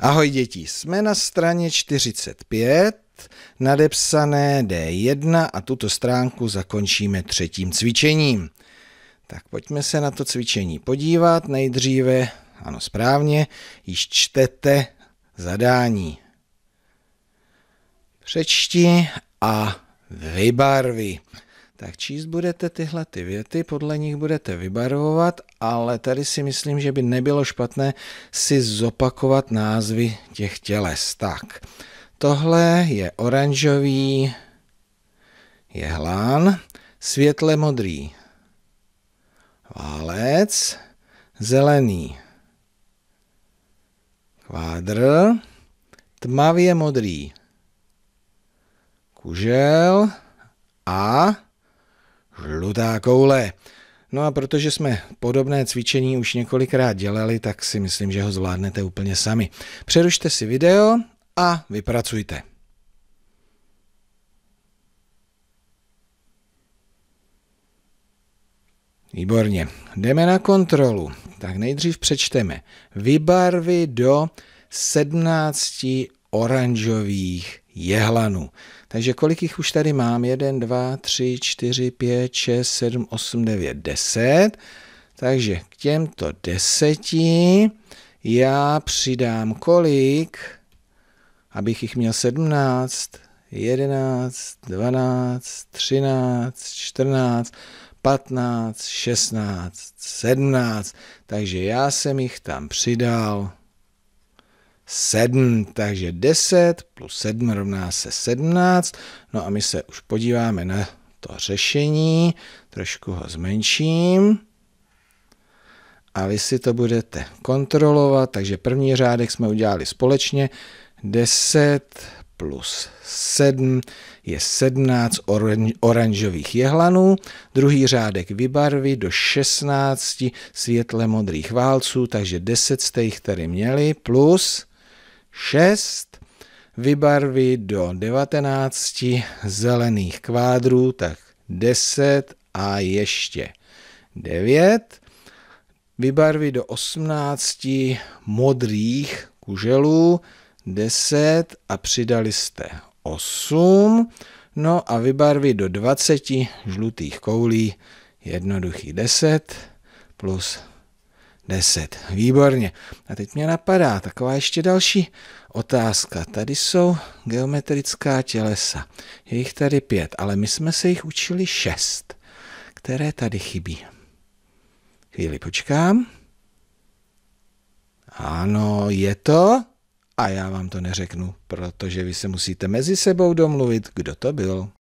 Ahoj děti, jsme na straně 45, nadepsané D1 a tuto stránku zakončíme třetím cvičením. Tak pojďme se na to cvičení podívat. Nejdříve, ano správně, již čtete zadání. Přečti a vybarvi tak číst budete tyhle ty věty, podle nich budete vybarvovat, ale tady si myslím, že by nebylo špatné si zopakovat názvy těch těles. Tak, tohle je oranžový, je světle modrý, válec, zelený, kvádr, tmavě modrý, kužel a žlutá koule. No a protože jsme podobné cvičení už několikrát dělali, tak si myslím, že ho zvládnete úplně sami. Přerušte si video a vypracujte. Výborně. Jdeme na kontrolu. Tak nejdřív přečteme. Vybarvy do 17 oranžových jehlanu. Takže kolik jich už tady mám? 1, 2, 3, 4, 5, 6, 7, 8, 9, 10. Takže k těmto deseti já přidám kolik, abych jich měl 17, 11, 12, 13, 14, 15, 16, 17. Takže já jsem jich tam přidal 7, takže 10 plus 7 rovná se 17. No a my se už podíváme na to řešení, trošku ho zmenším. A vy si to budete kontrolovat, takže první řádek jsme udělali společně. 10 plus 7 je 17 oranž, oranžových jehlanů, druhý řádek vybarvy do 16 světle modrých válců, takže 10 jste jich tady měli, plus 6 vybarvy do 19 zelených kvádrů, tak 10 a ještě 9. vybarvy do 18 modrých kuželů, 10 a přidali jste 8. No a vybarvy do 20 žlutých koulí, jednoduchý 10 plus Deset. Výborně. A teď mě napadá taková ještě další otázka. Tady jsou geometrická tělesa. Je jich tady pět, ale my jsme se jich učili šest. Které tady chybí? Chvíli počkám. Ano, je to. A já vám to neřeknu, protože vy se musíte mezi sebou domluvit, kdo to byl.